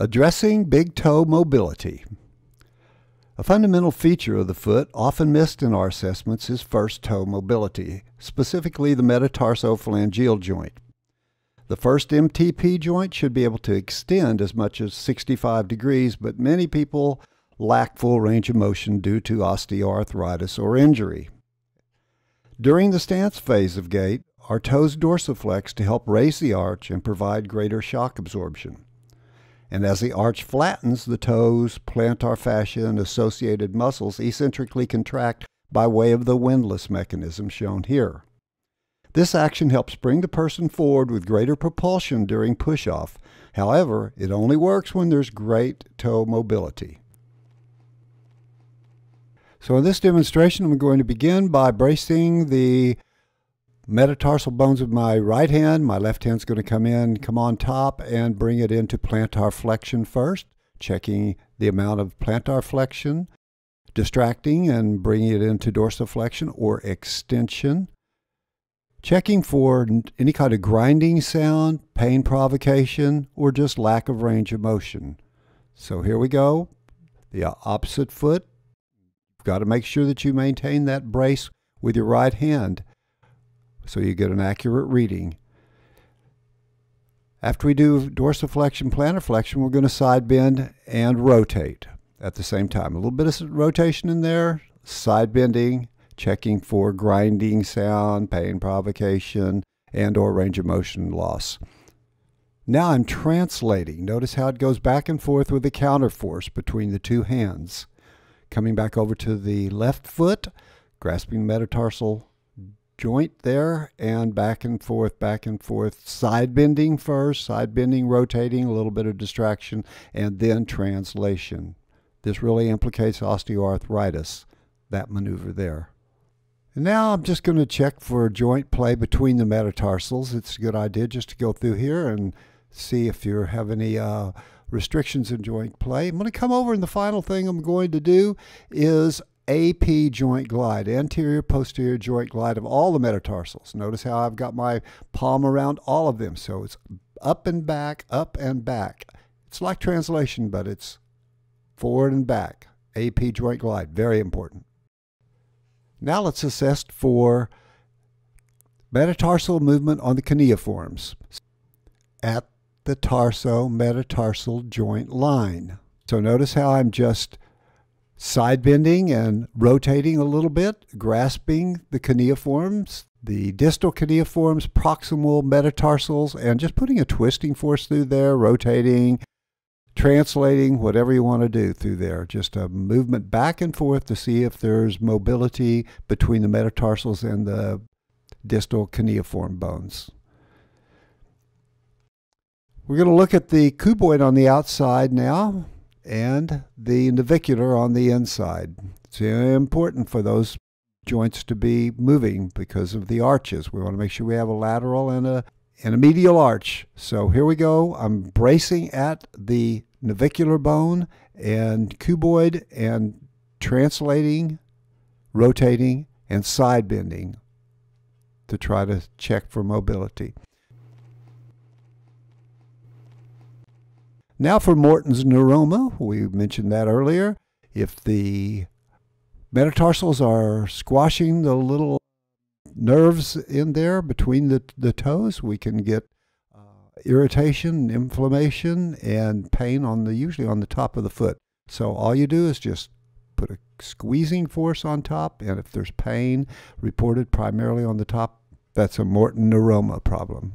Addressing big toe mobility. A fundamental feature of the foot often missed in our assessments is first toe mobility, specifically the metatarsophalangeal joint. The first MTP joint should be able to extend as much as 65 degrees, but many people lack full range of motion due to osteoarthritis or injury. During the stance phase of gait, our toes dorsiflex to help raise the arch and provide greater shock absorption. And as the arch flattens, the toes, plantar fascia, and associated muscles eccentrically contract by way of the windlass mechanism shown here. This action helps bring the person forward with greater propulsion during push-off. However, it only works when there's great toe mobility. So in this demonstration, I'm going to begin by bracing the metatarsal bones of my right hand. My left hand's going to come in, come on top, and bring it into plantar flexion first, checking the amount of plantar flexion, distracting and bringing it into dorsiflexion or extension. Checking for any kind of grinding sound, pain provocation, or just lack of range of motion. So here we go. The opposite foot. You've got to make sure that you maintain that brace with your right hand so you get an accurate reading. After we do dorsiflexion, plantar flexion, we're going to side bend and rotate at the same time. A little bit of rotation in there, side bending, checking for grinding sound, pain provocation, and or range of motion loss. Now I'm translating. Notice how it goes back and forth with the counterforce between the two hands. Coming back over to the left foot, grasping metatarsal joint there and back and forth, back and forth, side bending first, side bending, rotating, a little bit of distraction, and then translation. This really implicates osteoarthritis, that maneuver there. And now I'm just going to check for joint play between the metatarsals. It's a good idea just to go through here and see if you have any uh, restrictions in joint play. I'm going to come over and the final thing I'm going to do is AP joint glide, anterior posterior joint glide of all the metatarsals. Notice how I've got my palm around all of them. So it's up and back, up and back. It's like translation, but it's forward and back. AP joint glide, very important. Now let's assess for metatarsal movement on the cuneiforms at the tarso metatarsal joint line. So notice how I'm just side bending and rotating a little bit, grasping the cuneiforms, the distal cuneiforms, proximal metatarsals, and just putting a twisting force through there, rotating, translating, whatever you want to do through there. Just a movement back and forth to see if there's mobility between the metatarsals and the distal cuneiform bones. We're going to look at the cuboid on the outside now and the navicular on the inside. It's very important for those joints to be moving because of the arches. We want to make sure we have a lateral and a and a medial arch. So here we go. I'm bracing at the navicular bone and cuboid and translating, rotating, and side bending to try to check for mobility. Now for Morton's neuroma, we mentioned that earlier. If the metatarsals are squashing the little nerves in there between the, the toes, we can get uh, irritation, inflammation, and pain on the usually on the top of the foot. So all you do is just put a squeezing force on top, and if there's pain reported primarily on the top, that's a Morton neuroma problem.